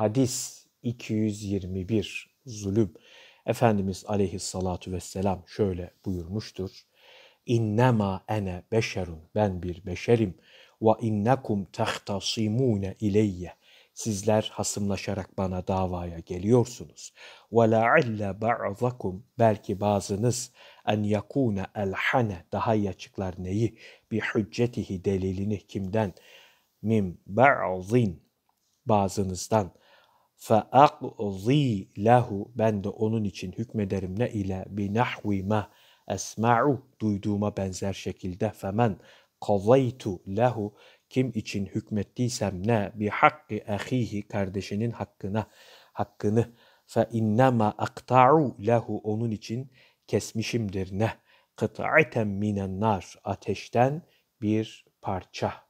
Hadis 221 zulüm. Efendimiz aleyhissalatu vesselam şöyle buyurmuştur. İnnema ene beşerun. Ben bir beşerim. Ve innekum tahtasimune ileyye. Sizler hasımlaşarak bana davaya geliyorsunuz. Ve la'alla ba'dakum belki bazınız en yakune elhane daha iyi açıklar neyi? Bi hüccetihi delilini kimden? mim ba'zin bazınızdan فَاَقْضِي لَهُ Ben de onun için hükmederim ne ile? بِنَحْوِ مَا esma'u duyduğuma benzer şekilde femen kazaytu lehu kim için hükmettiysem ne bi hakkı ahihi kardeşinin hakkına hakkını fe innema akta'u lehu onun için kesmişimdir ne kıt'aten minen nar ateşten bir parça